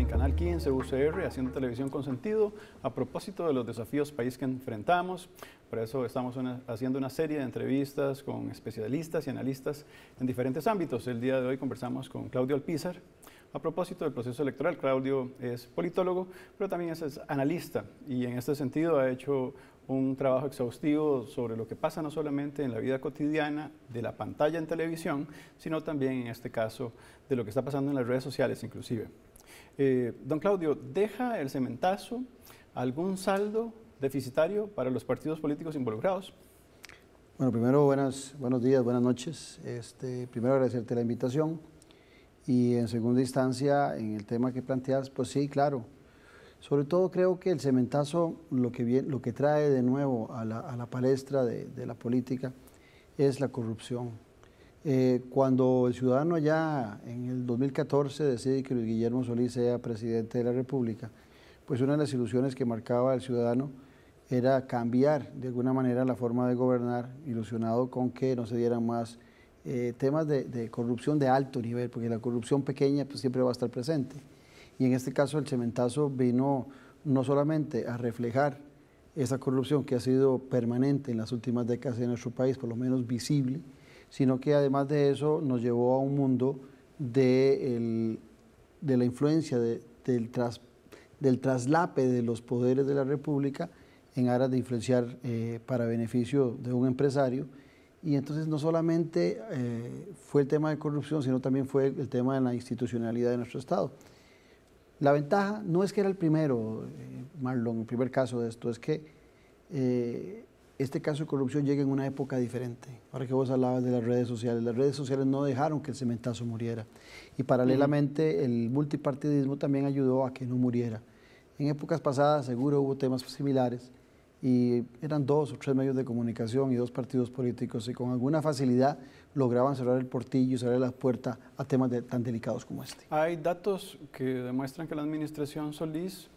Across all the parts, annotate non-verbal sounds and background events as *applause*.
en Canal 15 UCR, haciendo televisión con sentido, a propósito de los desafíos país que enfrentamos. Por eso estamos haciendo una serie de entrevistas con especialistas y analistas en diferentes ámbitos. El día de hoy conversamos con Claudio Alpizar, a propósito del proceso electoral, Claudio es politólogo, pero también es analista y en este sentido ha hecho un trabajo exhaustivo sobre lo que pasa no solamente en la vida cotidiana de la pantalla en televisión, sino también en este caso de lo que está pasando en las redes sociales inclusive. Eh, don Claudio, ¿deja el cementazo algún saldo deficitario para los partidos políticos involucrados? Bueno, primero buenas, buenos días, buenas noches. Este, primero agradecerte la invitación y en segunda instancia en el tema que planteas, pues sí, claro. Sobre todo creo que el cementazo lo que, lo que trae de nuevo a la, palestra de la política es la corrupción eh, cuando el ciudadano ya en el 2014 decide que Luis Guillermo Solís sea presidente de la República, pues una de las ilusiones que marcaba el ciudadano era cambiar de alguna manera la forma de gobernar, ilusionado con que no se dieran más eh, temas de, corrupción de alto nivel, porque la corrupción pequeña pues, siempre va a estar presente. Y en este caso el cementazo vino no solamente a reflejar esa corrupción que ha sido permanente en las últimas décadas en nuestro país, por lo menos visible, sino que además de eso nos llevó a un mundo de, de la influencia, de, del, tras, del, traslape de los poderes de la República en aras de influenciar eh, para beneficio de un empresario. Y entonces no solamente eh, fue el tema de corrupción, sino también fue el tema de la institucionalidad de nuestro Estado. La ventaja no es que era el primero, eh, Marlon, el primer caso de esto, es que este caso de corrupción llega en una época diferente. Ahora que vos hablabas de las redes sociales, las redes sociales no dejaron que el cementazo muriera. Y paralelamente el multipartidismo también ayudó a que no muriera. En épocas pasadas seguro hubo temas similares y eran dos o tres medios de comunicación y dos partidos políticos y con alguna facilidad lograban cerrar el portillo y cerrar la puerta a temas tan delicados como este. Hay datos que demuestran que la administración Solís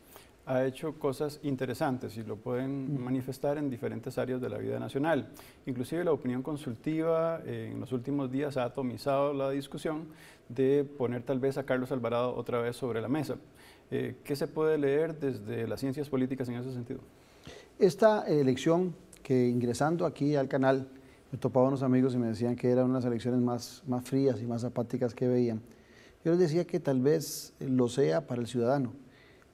ha hecho cosas interesantes y lo pueden manifestar en diferentes áreas de la vida nacional. Inclusive la opinión consultiva eh, en los últimos días ha atomizado la discusión de poner tal vez a Carlos Alvarado otra vez sobre la mesa. Eh, ¿Qué se puede leer desde las ciencias políticas en ese sentido? Esta elección que ingresando aquí al canal me topaba unos amigos y me decían que de las elecciones más, más frías y más apáticas que veían. Yo les decía que tal vez lo sea para el ciudadano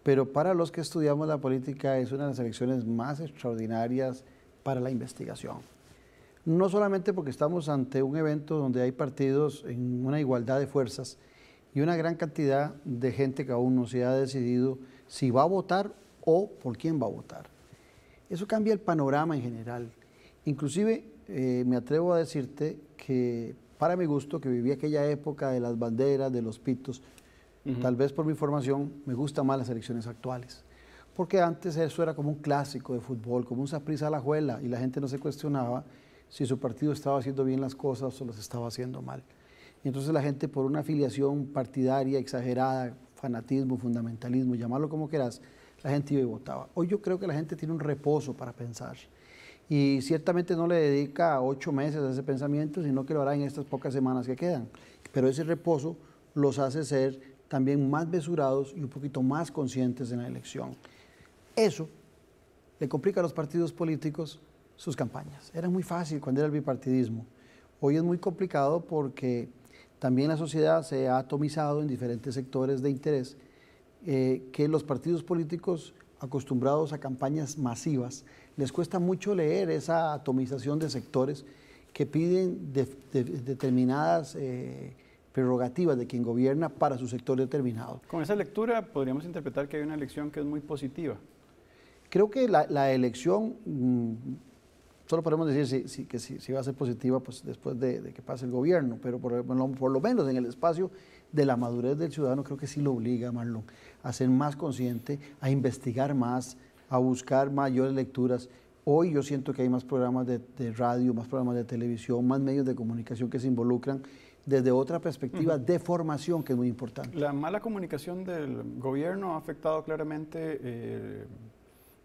pero para los que estudiamos la política es una de las elecciones más extraordinarias para la investigación. No solamente porque estamos ante un evento donde hay partidos en una igualdad de fuerzas y una gran cantidad de gente que aún no se ha decidido si va a votar o por quién va a votar. Eso cambia el panorama en general. Inclusive eh, me atrevo a decirte que para mi gusto, que viví aquella época de las banderas, de los pitos, Tal vez por mi formación me gustan más las elecciones actuales. Porque antes eso era como un clásico de fútbol, como un saprisa a la juela, y la gente no se cuestionaba si su partido estaba haciendo bien las cosas o las estaba haciendo mal. Y entonces la gente por una afiliación partidaria exagerada, fanatismo, fundamentalismo, llamarlo como quieras, la gente iba y votaba. Hoy yo creo que la gente tiene un reposo para pensar. Y ciertamente no le dedica ocho meses a ese pensamiento, sino que lo hará en estas pocas semanas que quedan. Pero ese reposo los hace ser también más mesurados y un poquito más conscientes de la elección. Eso le complica a los partidos políticos sus campañas. Era muy fácil cuando era el bipartidismo. Hoy es muy complicado porque también la sociedad se ha atomizado en diferentes sectores de interés eh, que los partidos políticos acostumbrados a campañas masivas les cuesta mucho leer esa atomización de sectores que piden determinadas... Eh, prerrogativas de quien gobierna para su sector determinado. Con esa lectura podríamos interpretar que hay una elección que es muy positiva. Creo que la, elección, mm, solo podemos decir si, que si, va a ser positiva pues, después de, que pase el gobierno, pero por, lo menos en el espacio de la madurez del ciudadano creo que sí lo obliga, Marlon, a ser más consciente, a investigar más, a buscar mayores lecturas. Hoy yo siento que hay más programas de, de radio, más programas de televisión, más medios de comunicación que se involucran desde otra perspectiva de formación que es muy importante. La mala comunicación del gobierno ha afectado claramente, eh,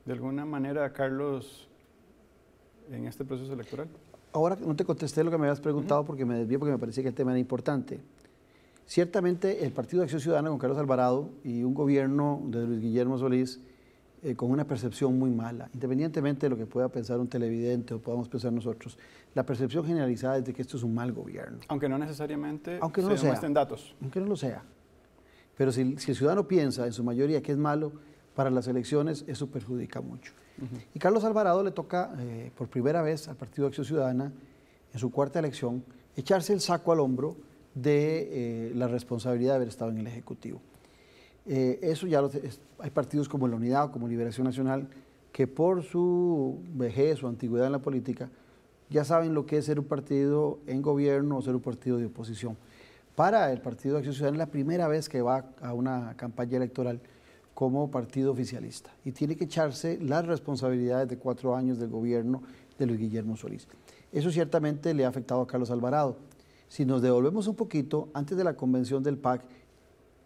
de alguna manera, a Carlos en este proceso electoral. Ahora no te contesté lo que me habías preguntado porque me desvié, porque me parecía que el tema era importante. Ciertamente el Partido de Acción Ciudadana con Carlos Alvarado y un gobierno de Luis Guillermo Solís eh, con una percepción muy mala, independientemente de lo que pueda pensar un televidente o podamos pensar nosotros. La percepción generalizada es de que esto es un mal gobierno. Aunque no necesariamente aunque se lo datos. Aunque no lo sea. Pero si, el ciudadano piensa en su mayoría que es malo, para las elecciones eso perjudica mucho. Y Carlos Alvarado le toca eh, por primera vez al Partido Acción Ciudadana, en su cuarta elección, echarse el saco al hombro de eh, la responsabilidad de haber estado en el Ejecutivo. Eh, eso ya lo hay partidos como la Unidad o como Liberación Nacional que por su vejez o antigüedad en la política ya saben lo que es ser un partido en gobierno o ser un partido de oposición. Para el Partido de Acción Ciudadana es la primera vez que va a una campaña electoral como partido oficialista y tiene que echarse las responsabilidades de cuatro años del gobierno de Luis Guillermo Solís. Eso ciertamente le ha afectado a Carlos Alvarado. Si nos devolvemos un poquito, antes de la convención del PAC,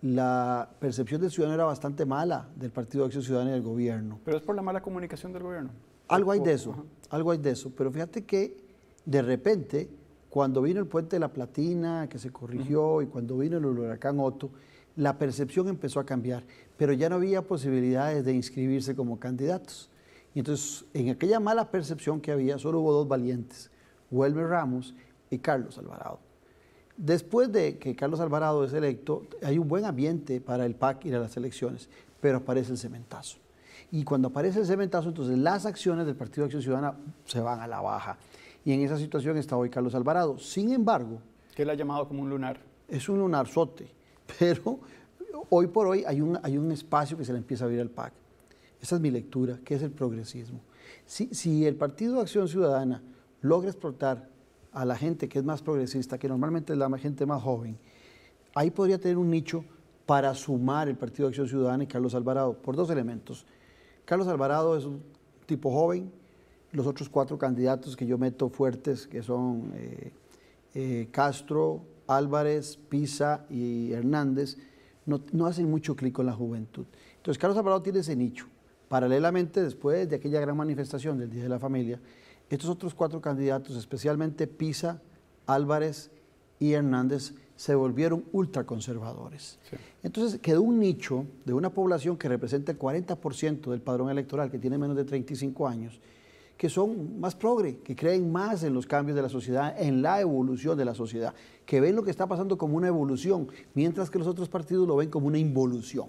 la percepción del ciudadano era bastante mala del Partido de Acción Ciudadana y del gobierno. Pero es por la mala comunicación del gobierno. Algo hay de eso, algo hay de eso. Pero fíjate que de repente, cuando vino el puente de la Platina, que se corrigió, y cuando vino el huracán Otto, la percepción empezó a cambiar, pero ya no había posibilidades de inscribirse como candidatos. Y entonces, en aquella mala percepción que había, solo hubo dos valientes, Huelme Ramos y Carlos Alvarado. Después de que Carlos Alvarado es electo, hay un buen ambiente para el PAC ir a las elecciones, pero aparece el cementazo. Y cuando aparece el cementazo, entonces las acciones del Partido de Acción Ciudadana se van a la baja. Y en esa situación está hoy Carlos Alvarado. Sin embargo... Que le ha llamado como un lunar. Es un lunarzote, *laughs* pero hoy por hoy hay un, hay un espacio que se le empieza a abrir al PAC. Esa es mi lectura, que es el progresismo. Si, si el Partido de Acción Ciudadana logra explotar a la gente que es más progresista, que normalmente es la gente más joven, ahí podría tener un nicho para sumar el Partido de Acción Ciudadana y Carlos Alvarado, por dos elementos. Carlos Alvarado es un tipo joven, los otros cuatro candidatos que yo meto fuertes, que son eh, eh, Castro, Álvarez, Pisa y Hernández, no, no hacen mucho clic con la juventud. Entonces, Carlos Alvarado tiene ese nicho. Paralelamente, después de aquella gran manifestación del Día de la Familia, estos otros cuatro candidatos, especialmente Pisa, Álvarez y Hernández, se volvieron ultraconservadores. Entonces quedó un nicho de una población que representa el 40% del padrón electoral, que tiene menos de 35 años, que son más progre, que creen más en los cambios de la sociedad, en la evolución de la sociedad, que ven lo que está pasando como una evolución, mientras que los otros partidos lo ven como una involución.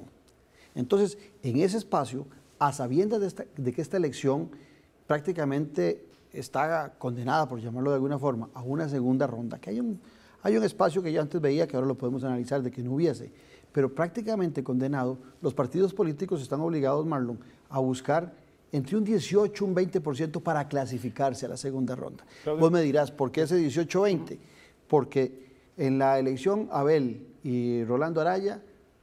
Entonces, en ese espacio, a sabiendas de, de que esta elección prácticamente está condenada, por llamarlo de alguna forma, a una segunda ronda, que hay un, hay un espacio que yo antes veía, que ahora lo podemos analizar, de que no hubiese, pero prácticamente condenado, los partidos políticos están obligados, Marlon, a buscar entre un 18 y un 20% para clasificarse a la segunda ronda. Vos me dirás, ¿por qué ese 18-20? Porque en la elección Abel y Rolando Araya,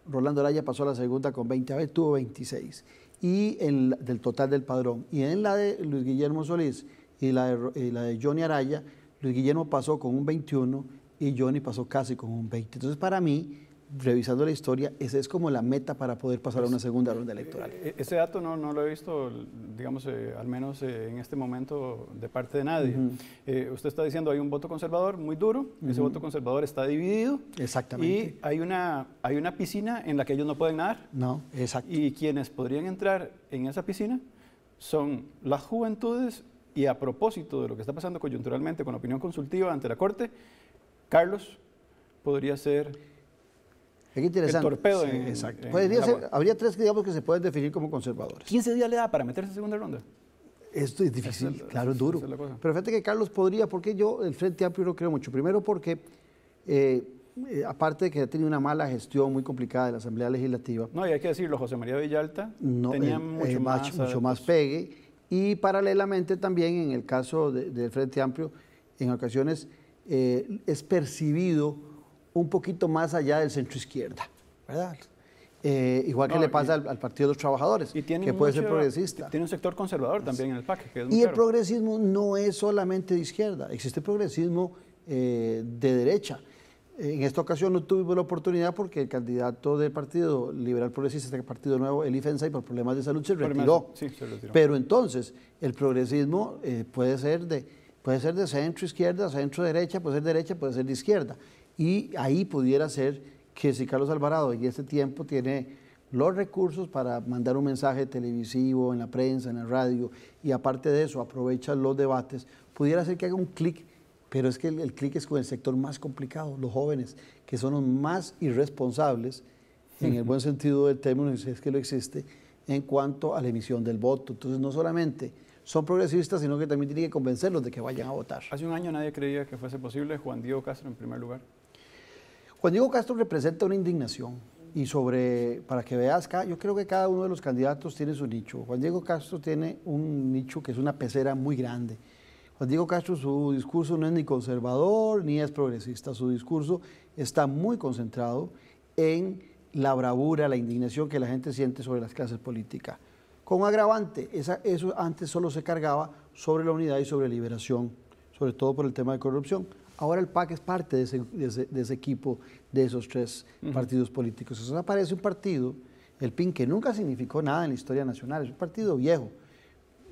Rolando Araya pasó a la segunda con 20, Abel tuvo 26, y del total del padrón. Y en la de Luis Guillermo Solís, y la de, Johnny Araya, Luis Guillermo pasó con un 21 y Johnny pasó casi con un 20. Entonces, para mí, revisando la historia, esa es como la meta para poder pasar a una segunda ronda electoral. Eh, ese dato no, no lo he visto, digamos, eh, al menos eh, en este momento de parte de nadie. usted está diciendo hay un voto conservador muy duro, ese voto conservador está dividido. Exactamente. Y hay una, hay una piscina en la que ellos no pueden nadar. No, exacto. Y quienes podrían entrar en esa piscina son las juventudes y a propósito de lo que está pasando coyunturalmente con opinión consultiva ante la Corte, Carlos podría ser el torpedo exacto. habría tres que, se pueden definir como conservadores. ¿15 días le da para meterse en segunda ronda? Esto es difícil, claro, es duro. Pero fíjate que Carlos podría, porque yo el Frente Amplio no creo mucho. Primero porque, eh, eh, aparte de que ha tenido una mala gestión muy complicada de la Asamblea Legislativa. No, y hay que decirlo, José María Villalta tenía eh, mucho, más, mucho más pegue y paralelamente también, en el caso del Frente Amplio, en ocasiones eh, es percibido un poquito más allá del centro izquierda, ¿verdad? Eh, igual que le pasa al, Partido de los Trabajadores, que puede ser progresista. Tiene un sector conservador también en el PAC. y el progresismo no es solamente de izquierda, existe progresismo eh, de derecha. En esta ocasión no tuvimos la oportunidad porque el candidato del Partido Liberal Progresista, el este Partido Nuevo, el y por problemas de salud se retiró. Pero entonces, el progresismo eh, puede, ser de, puede ser de centro izquierda, centro derecha, puede ser derecha, puede ser de izquierda. Y ahí pudiera ser que si Carlos Alvarado en este tiempo tiene los recursos para mandar un mensaje televisivo, en la prensa, en la radio, y aparte de eso aprovecha los debates, pudiera ser que haga un clic pero es que el, clic es con el sector más complicado, los jóvenes, que son los más irresponsables, en el buen *laughs* sentido del término, si es que lo existe, en cuanto a la emisión del voto. Entonces, no solamente son progresistas, sino que también tienen que convencerlos de que vayan a votar. Hace un año nadie creía que fuese posible Juan Diego Castro en primer lugar. Juan Diego Castro representa una indignación. Y sobre, para que veas, yo creo que cada uno de los candidatos tiene su nicho. Juan Diego Castro tiene un nicho que es una pecera muy grande Diego Castro, su discurso no es ni conservador ni es progresista, su discurso está muy concentrado en la bravura, la indignación que la gente siente sobre las clases políticas. Con agravante, eso antes solo se cargaba sobre la unidad y sobre liberación, sobre todo por el tema de corrupción. Ahora el PAC es parte de ese, equipo de esos tres partidos políticos. Eso aparece un partido, el PIN, que nunca significó nada en la historia nacional, es un partido viejo,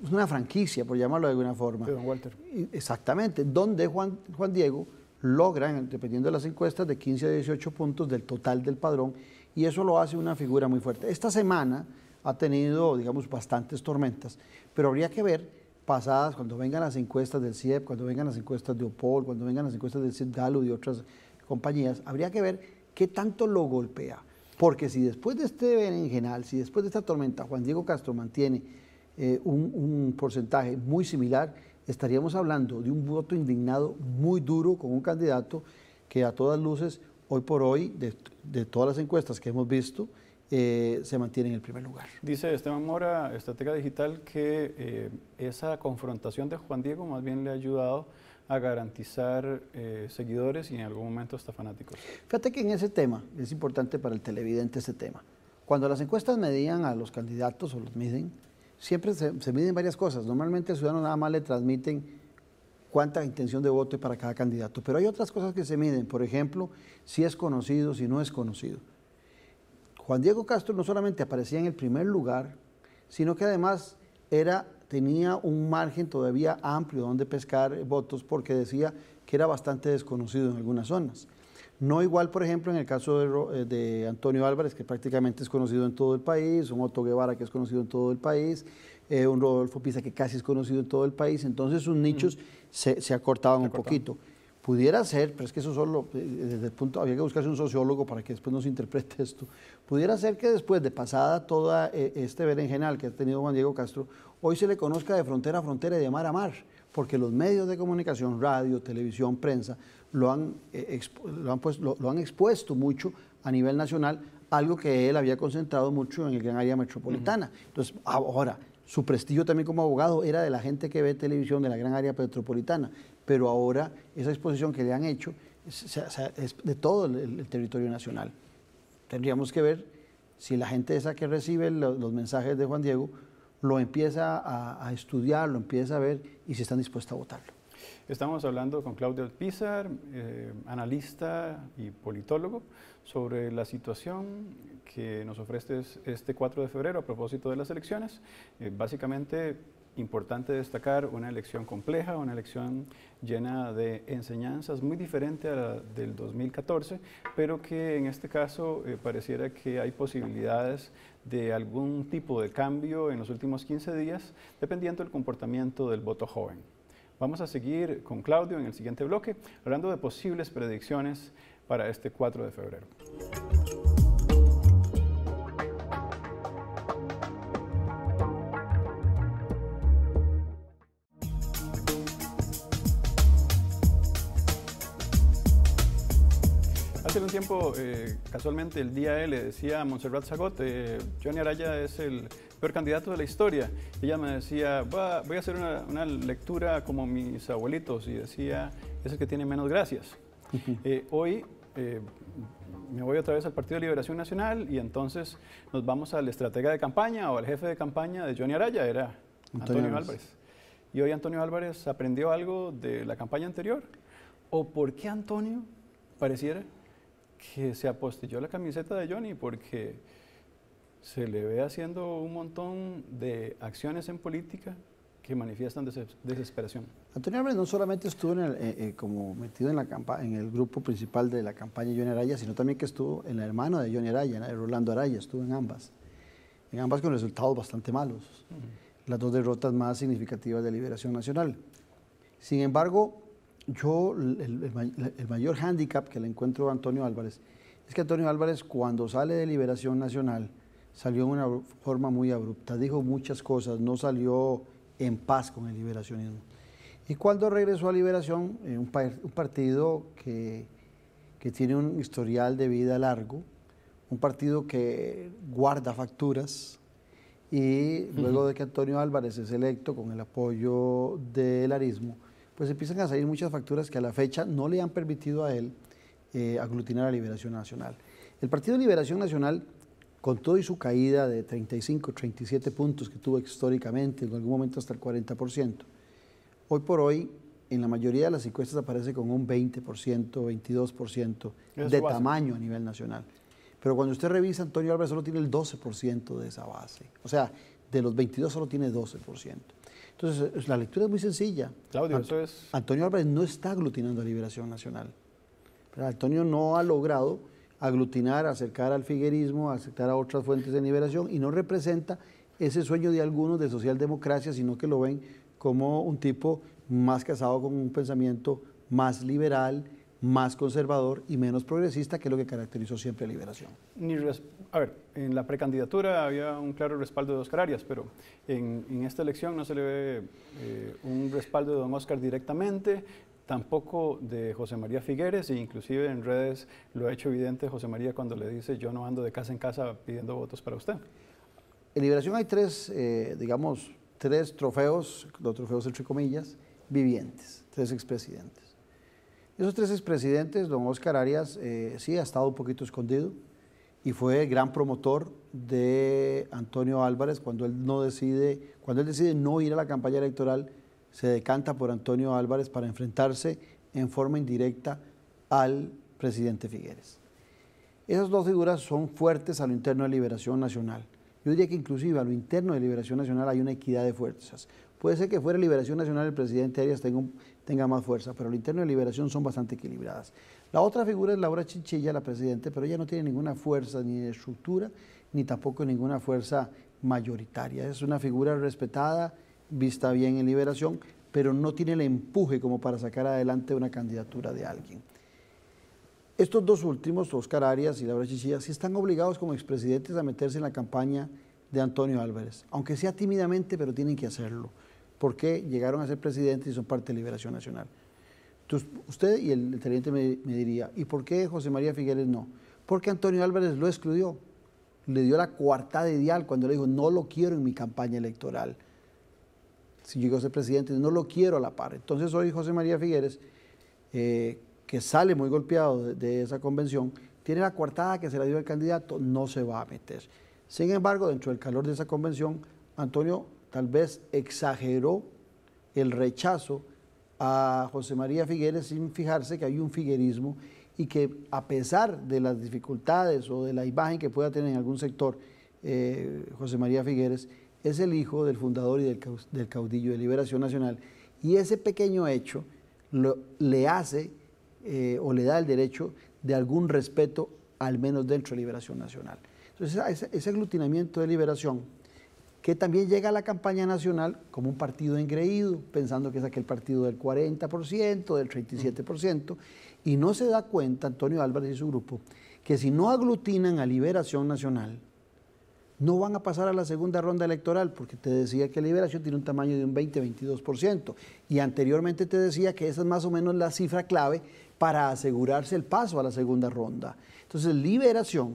es una franquicia, por llamarlo de alguna forma. Walter. Exactamente, donde Juan, Juan Diego logra, dependiendo de las encuestas, de 15 a 18 puntos del total del padrón, y eso lo hace una figura muy fuerte. Esta semana ha tenido, digamos, bastantes tormentas, pero habría que ver pasadas, cuando vengan las encuestas del CIEP, cuando vengan las encuestas de OPOL, cuando vengan las encuestas del CIEP Galo y otras compañías, habría que ver qué tanto lo golpea. Porque si después de este berenjenal, si después de esta tormenta Juan Diego Castro mantiene eh, un, porcentaje muy similar, estaríamos hablando de un voto indignado muy duro con un candidato que a todas luces, hoy por hoy, de, todas las encuestas que hemos visto, eh, se mantiene en el primer lugar. Dice Esteban Mora, Estratega Digital, que eh, esa confrontación de Juan Diego más bien le ha ayudado a garantizar seguidores y en algún momento hasta fanáticos. Fíjate que en ese tema, es importante para el televidente ese tema, cuando las encuestas medían a los candidatos o los miden, siempre se, miden varias cosas. Normalmente al ciudadano nada más le transmiten cuánta intención de voto para cada candidato, pero hay otras cosas que se miden, por ejemplo, si es conocido, si no es conocido. Juan Diego Castro no solamente aparecía en el primer lugar, sino que además era, tenía un margen todavía amplio donde pescar votos porque decía que era bastante desconocido en algunas zonas. No igual, por ejemplo, en el caso eh, de, Antonio Álvarez, que prácticamente es conocido en todo el país, un Otto Guevara que es conocido en todo el país, eh, un Rodolfo Pisa que casi es conocido en todo el país, entonces sus nichos se, se, acortaban un poquito. Pudiera ser, pero es que eso solo, eh, desde el punto, había que buscarse un sociólogo para que después nos *laughs* interprete esto. Pudiera ser que después de pasada toda este berenjenal que ha tenido Juan Diego Castro, hoy se le conozca de frontera a frontera y de mar a mar, porque los medios de comunicación, radio, televisión, prensa, lo han, eh, pues, lo, han expuesto mucho a nivel nacional, algo que él había concentrado mucho en el gran área metropolitana. Entonces, ahora, su prestigio también como abogado era de la gente que ve televisión de la gran área metropolitana, pero ahora esa exposición que le han hecho es, de todo el, territorio nacional. Tendríamos que ver si la gente esa que recibe los, mensajes de Juan Diego lo empieza a estudiar, lo empieza a ver y si están dispuestos a votarlo. Estamos hablando con Claudio Pizar, eh, analista y politólogo, sobre la situación que nos ofreces este 4 de febrero a propósito de las elecciones. Eh, básicamente, importante destacar una elección compleja, una elección llena de enseñanzas muy diferente a la del 2014, pero que en este caso eh, pareciera que hay posibilidades de algún tipo de cambio en los últimos 15 días, dependiendo del comportamiento del voto joven. Vamos a seguir con Claudio en el siguiente bloque, hablando de posibles predicciones para este 4 de febrero. tiempo, eh, casualmente el día él e le decía a Montserrat Zagot, eh, Johnny Araya es el peor candidato de la historia. Ella me decía, voy a hacer una, lectura como mis abuelitos, y decía, es el que tiene menos gracias. Eh, hoy me voy otra vez al Partido de Liberación Nacional y entonces nos vamos al estratega de campaña o al jefe de campaña de Johnny Araya, era Antonio Álvarez. Y hoy Antonio Álvarez aprendió algo de la campaña anterior. ¿O por qué Antonio pareciera que se apostilló la camiseta de Johnny porque se le ve haciendo un montón de acciones en política que manifiestan desesperación. Antonio Álvarez no solamente estuvo en eh, eh, como metido en, la en el grupo principal de la campaña de Johnny Araya, sino también que estuvo en la hermana de Johnny Araya, en Rolando Araya, estuvo en ambas, en ambas con resultados bastante malos, las dos derrotas más significativas de Liberación Nacional. Sin embargo, yo, el, mayor hándicap que le encuentro a Antonio Álvarez es que Antonio Álvarez, cuando sale de Liberación Nacional, salió de una forma muy abrupta, dijo muchas cosas, no salió en paz con el liberacionismo. Y cuando regresó a Liberación, eh, un, partido que, que tiene un historial de vida largo, un partido que guarda facturas, y luego de que Antonio Álvarez es electo con el apoyo del arismo, pues empiezan a salir muchas facturas que a la fecha no le han permitido a él eh, aglutinar a Liberación Nacional. El Partido de Liberación Nacional, con todo y su caída de 35, 37 puntos que tuvo históricamente, en algún momento hasta el 40%, hoy por hoy en la mayoría de las encuestas aparece con un 20%, 22% de tamaño a nivel nacional. Pero cuando usted revisa, Antonio Álvarez solo tiene el 12% de esa base. O sea, de los 22 solo tiene 12%. Entonces, la lectura es muy sencilla. Claudio, entonces Antonio Álvarez no está aglutinando a Liberación Nacional. Pero Antonio no ha logrado aglutinar, acercar al figuerismo, acercar a otras fuentes de liberación y no representa ese sueño de algunos de socialdemocracia, sino que lo ven como un tipo más casado con un pensamiento más liberal, más conservador y menos progresista, que lo que caracterizó siempre a Liberación. a ver, en la precandidatura había un claro respaldo de Oscar Arias, pero en, esta elección no se le ve eh, un respaldo de don Oscar directamente, tampoco de José María Figueres, e inclusive en redes lo ha hecho evidente José María cuando le dice yo no ando de casa en casa pidiendo votos para usted. En Liberación hay tres, eh, digamos, tres trofeos, los trofeos entre comillas, vivientes, tres expresidentes. Esos tres expresidentes, don Oscar Arias, eh, sí, ha estado un poquito escondido y fue gran promotor de Antonio Álvarez cuando él no decide, cuando él decide no ir a la campaña electoral, se decanta por Antonio Álvarez para enfrentarse en forma indirecta al presidente Figueres. Esas dos figuras son fuertes a lo interno de Liberación Nacional. Yo diría que inclusive a lo interno de Liberación Nacional hay una equidad de fuerzas. Puede ser que fuera Liberación Nacional el presidente Arias tenga un, tenga más fuerza, pero el interno de liberación son bastante equilibradas. La otra figura es Laura Chinchilla, la presidenta, pero ella no tiene ninguna fuerza ni estructura, ni tampoco ninguna fuerza mayoritaria. Es una figura respetada, vista bien en liberación, pero no tiene el empuje como para sacar adelante una candidatura de alguien. Estos dos últimos, Oscar Arias y Laura Chinchilla, sí están obligados como expresidentes a meterse en la campaña de Antonio Álvarez, aunque sea tímidamente, pero tienen que hacerlo ¿Por qué llegaron a ser presidentes y son parte de Liberación Nacional. usted y el teniente me, diría, ¿y por qué José María Figueres no? Porque Antonio Álvarez lo excluyó, le dio la coartada ideal cuando le dijo, no lo quiero en mi campaña electoral. Si llegó a ser presidente, no lo quiero a la par. Entonces hoy José María Figueres, eh, que sale muy golpeado de, esa convención, tiene la coartada que se la dio el candidato, no se va a meter. Sin embargo, dentro del calor de esa convención, Antonio tal vez exageró el rechazo a José María Figueres sin fijarse que hay un figuerismo y que a pesar de las dificultades o de la imagen que pueda tener en algún sector eh, José María Figueres, es el hijo del fundador y del, caudillo de Liberación Nacional. Y ese pequeño hecho le hace eh, o le da el derecho de algún respeto, al menos dentro de Liberación Nacional. Entonces, ese aglutinamiento de liberación que también llega a la campaña nacional como un partido engreído, pensando que es aquel partido del 40%, del 37%, y no se da cuenta Antonio Álvarez y su grupo que si no aglutinan a Liberación Nacional, no van a pasar a la segunda ronda electoral, porque te decía que Liberación tiene un tamaño de un 20-22%, y anteriormente te decía que esa es más o menos la cifra clave para asegurarse el paso a la segunda ronda. Entonces, Liberación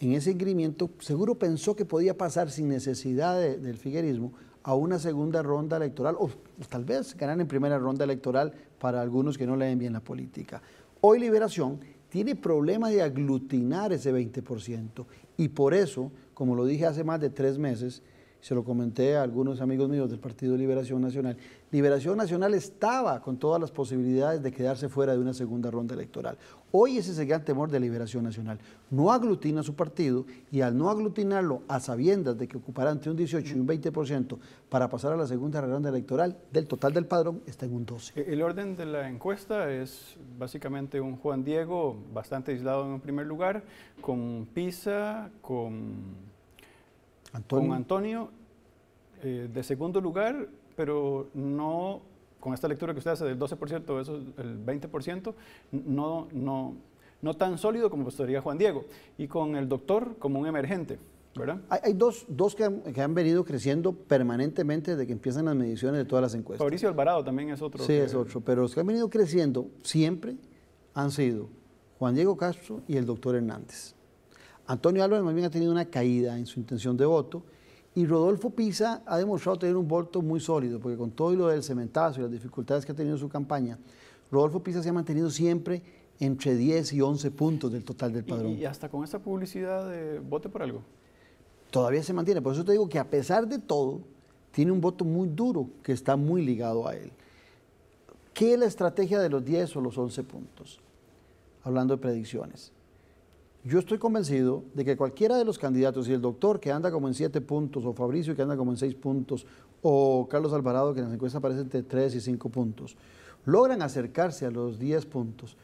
en ese incremento, seguro pensó que podía pasar sin necesidad del figuerismo a una segunda ronda electoral, o tal vez ganar en primera ronda electoral para algunos que no leen bien la política. Hoy Liberación tiene problemas de aglutinar ese 20%. Y por eso, como lo dije hace más de tres meses, se lo comenté a algunos amigos míos del Partido Liberación Nacional, Liberación Nacional estaba con todas las posibilidades de quedarse fuera de una segunda ronda electoral. Hoy ese es el gran temor de Liberación Nacional. No aglutina su partido y al no aglutinarlo a sabiendas de que ocupará entre un 18 y un 20% para pasar a la segunda ronda electoral, del total del padrón está en un 12. E-, el orden de la encuesta es básicamente un Juan Diego bastante aislado en un primer lugar, con Pisa, con Antonio, con Antonio eh, de segundo lugar pero no, con esta lectura que usted hace del 12% eso eso, el 20%, no, no, no tan sólido como sería Juan Diego, y con el doctor como un emergente. ¿verdad? Hay, dos, dos que han, venido creciendo permanentemente desde que empiezan las mediciones de todas las encuestas. Fabricio Alvarado también es otro. Sí, es otro, pero los que han venido creciendo siempre han sido Juan Diego Castro y el doctor Hernández. Antonio Álvarez más bien ha tenido una caída en su intención de voto y Rodolfo Pisa ha demostrado tener un voto muy sólido, porque con todo lo del cementazo y las dificultades que ha tenido su campaña, Rodolfo Pisa se ha mantenido siempre entre 10 y 11 puntos del total del padrón. ¿Y, hasta con esta publicidad de vote por algo? Todavía se mantiene. Por eso te digo que a pesar de todo, tiene un voto muy duro que está muy ligado a él. ¿Qué es la estrategia de los 10 o los 11 puntos? Hablando de predicciones. Yo estoy convencido de que cualquiera de los candidatos, y el doctor que anda como en siete puntos, o Fabricio que anda como en seis puntos, o Carlos Alvarado que en las encuestas aparece entre tres y cinco puntos, logran acercarse a los diez puntos,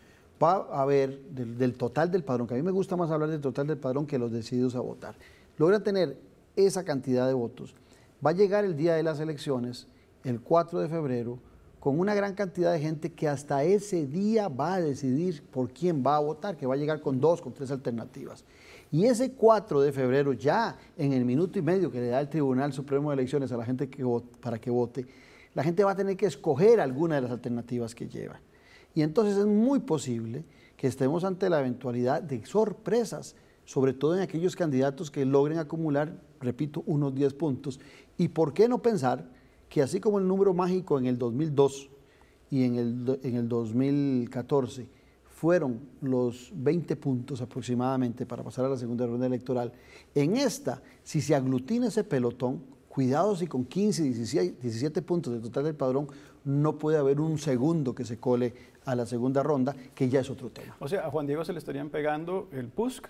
va a haber del, del, total del padrón, que a mí me gusta más hablar del total del padrón que los decididos a votar, logran tener esa cantidad de votos. Va a llegar el día de las elecciones, el 4 de febrero, con una gran cantidad de gente que hasta ese día va a decidir por quién va a votar, que va a llegar con dos, con tres alternativas. Y ese 4 de febrero, ya en el minuto y medio que le da el Tribunal Supremo de Elecciones a la gente para que vote, la gente va a tener que escoger alguna de las alternativas que lleva. Y entonces es muy posible que estemos ante la eventualidad de sorpresas, sobre todo en aquellos candidatos que logren acumular, repito, unos 10 puntos. ¿Y por qué no pensar? que así como el número mágico en el 2002 y en el, 2014 fueron los 20 puntos aproximadamente para pasar a la segunda ronda electoral, en esta, si se aglutina ese pelotón, cuidado si con 15, 16, 17 puntos de total del padrón no puede haber un segundo que se cole a la segunda ronda, que ya es otro tema. O sea, a Juan Diego se le estarían pegando el PUSC,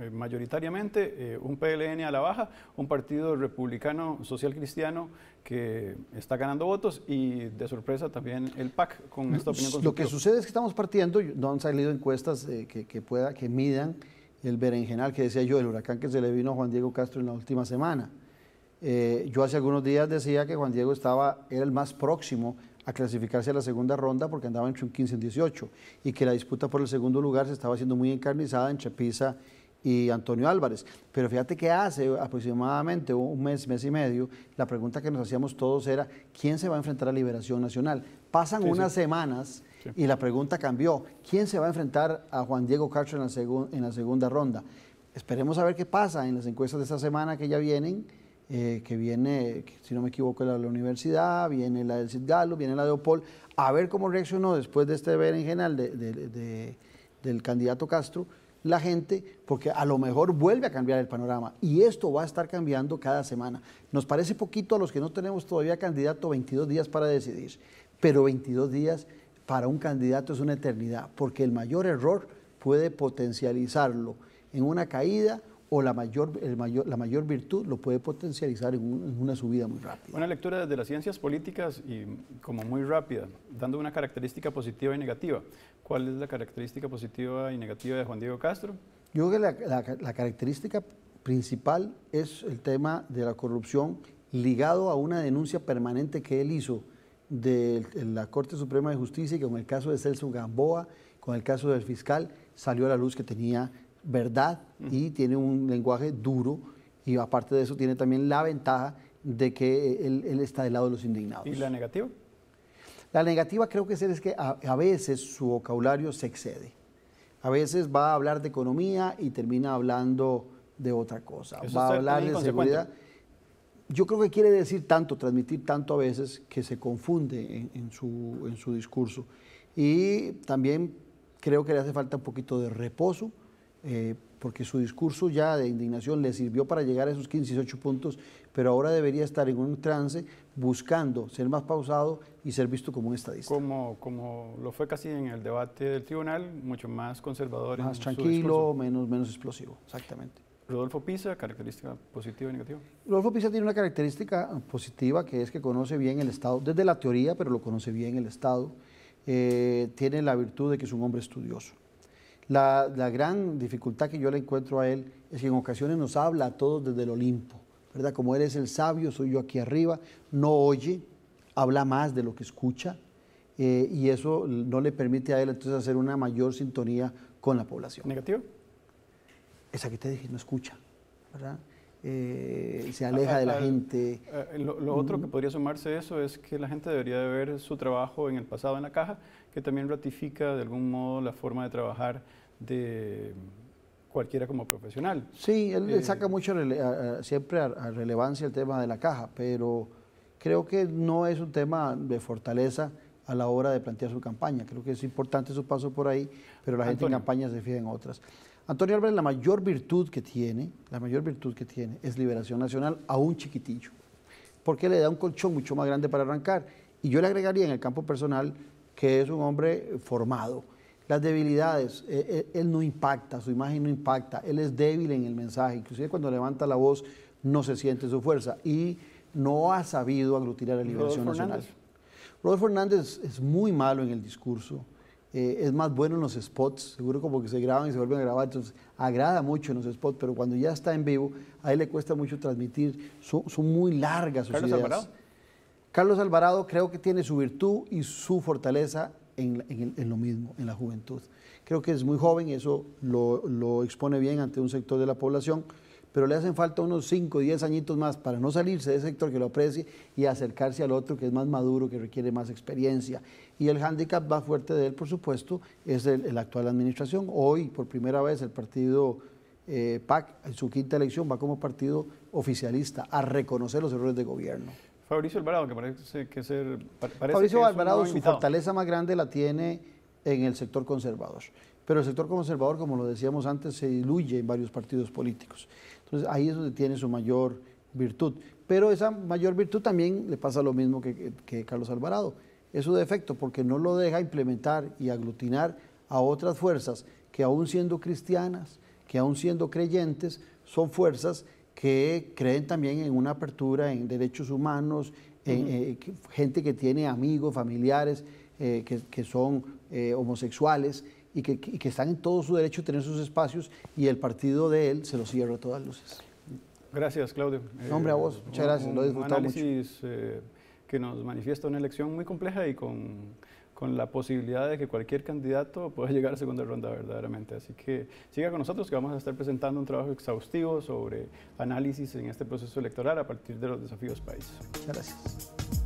eh, mayoritariamente eh, un PLN a la baja, un partido republicano social cristiano que está ganando votos y de sorpresa también el PAC con esta opinión Lo que sucede es que estamos partiendo, no han salido encuestas eh, que, pueda, que midan el berenjenal que decía yo, el huracán que se le vino a Juan Diego Castro en la última semana. yo hace algunos días decía que Juan Diego estaba, era el más próximo a clasificarse a la segunda ronda porque andaba entre un 15 y un 18 y que la disputa por el segundo lugar se estaba haciendo muy encarnizada en Chapiza, y Antonio Álvarez. Pero fíjate que hace aproximadamente un mes, mes y medio, la pregunta que nos hacíamos todos era, ¿quién se va a enfrentar a Liberación Nacional? Pasan unas semanas y la pregunta cambió, ¿quién se va a enfrentar a Juan Diego Castro en la, en la segunda ronda? Esperemos a ver qué pasa en las encuestas de esta semana que ya vienen, eh, que viene, si no me equivoco, la de la universidad, viene la del Galo, viene la de OPOL, a ver cómo reaccionó después de este berenjenal general del candidato Castro la gente porque a lo mejor vuelve a cambiar el panorama y esto va a estar cambiando cada semana. Nos parece poquito a los que no tenemos todavía candidato 22 días para decidir, pero 22 días para un candidato es una eternidad porque el mayor error puede potencializarlo en una caída o la mayor, mayor, la mayor virtud lo puede potencializar en, una subida muy rápida. Una lectura desde las ciencias políticas y como muy rápida, dando una característica positiva y negativa. ¿Cuál es la característica positiva y negativa de Juan Diego Castro? Yo creo que la, la característica principal es el tema de la corrupción ligado a una denuncia permanente que él hizo de la Corte Suprema de Justicia y que con el caso de Celso Gamboa, con el caso del fiscal, salió a la luz que tenía verdad y tiene un lenguaje duro y aparte de eso tiene también la ventaja de que eh, él, está del lado de los indignados. ¿Y la negativa? La negativa creo que es que a, veces su vocabulario se excede. A veces va a hablar de economía y termina hablando de otra cosa. va a hablar de seguridad. Yo creo que quiere decir tanto, transmitir tanto a veces que se confunde en su discurso. Y también creo que le hace falta un poquito de reposo eh, porque su discurso ya de indignación le sirvió para llegar a esos 15, 18 puntos, pero ahora debería estar en un trance buscando ser más pausado y ser visto como un estadista. Como, como lo fue casi en el debate del tribunal, mucho más conservador. Más tranquilo, menos, menos explosivo, exactamente. Rodolfo Pisa, característica positiva y negativa. Rodolfo Pisa tiene una característica positiva que es que conoce bien el Estado, desde la teoría, pero lo conoce bien el Estado. Eh, tiene la virtud de que es un hombre estudioso. La, gran dificultad que yo le encuentro a él es que en ocasiones nos habla a todos desde el Olimpo, ¿verdad? Como él es el sabio, soy yo aquí arriba, no oye, habla más de lo que escucha eh, y eso no le permite a él entonces hacer una mayor sintonía con la población. ¿Negativo? Esa que te dije, no escucha, ¿verdad? Eh, se ah, aleja ah, de la ah, gente. Eh, lo, lo, otro que podría sumarse a eso es que la gente debería de ver su trabajo en el pasado en la caja que también ratifica de algún modo la forma de trabajar de cualquiera como profesional. Sí, él eh, saca mucho siempre a, relevancia el tema de la caja, pero creo que no es un tema de fortaleza a la hora de plantear su campaña. Creo que es importante su paso por ahí, pero la gente en campaña se fija en otras. Antonio Álvarez, la mayor virtud que tiene, la mayor virtud que tiene es liberación nacional a un chiquitillo, porque le da un colchón mucho más grande para arrancar. Y yo le agregaría en el campo personal que es un hombre formado. Las debilidades, eh, eh, él, no impacta, su imagen no impacta, él es débil en el mensaje, inclusive cuando levanta la voz no se siente su fuerza y no ha sabido aglutinar la Liberación Nacional. Rodolfo Hernández es muy malo en el discurso, eh, es más bueno en los spots, seguro como que se graban y se vuelven a grabar, entonces agrada mucho en los spots, pero cuando ya está en vivo, a él le cuesta mucho transmitir, son, muy largas sus ideas. Carlos Alvarado creo que tiene su virtud y su fortaleza en, lo mismo, en la juventud. Creo que es muy joven, eso lo, expone bien ante un sector de la población, pero le hacen falta unos 5 o 10 añitos más para no salirse de ese sector que lo aprecie y acercarse al otro que es más maduro, que requiere más experiencia. Y el hándicap más fuerte de él, por supuesto, es la actual administración. Hoy, por primera vez, el partido eh, PAC, en su quinta elección, va como partido oficialista a reconocer los errores de gobierno. Fabricio Alvarado, que parece que ser. Parece Fabricio Alvarado, su fortaleza más grande la tiene en el sector conservador. Pero el sector conservador, como lo decíamos antes, se diluye en varios partidos políticos. Entonces ahí es donde tiene su mayor virtud. Pero esa mayor virtud también le pasa lo mismo que, que Carlos Alvarado. Es su defecto porque no lo deja implementar y aglutinar a otras fuerzas que aún siendo cristianas, que aún siendo creyentes, son fuerzas que creen también en una apertura en derechos humanos, en, eh, gente que tiene amigos, familiares eh, que, que, son eh, homosexuales y que, que, están en todo su derecho a tener sus espacios y el partido de él se los cierra a todas luces. Gracias, Claudio. hombre, a vos, muchas gracias, lo he disfrutado un análisis, que nos manifiesta una elección muy compleja y con con la posibilidad de que cualquier candidato pueda *laughs* llegar a segunda ronda verdaderamente. Así que siga con nosotros que vamos a estar presentando un trabajo exhaustivo sobre análisis en este proceso electoral a partir de los desafíos país. Muchas gracias.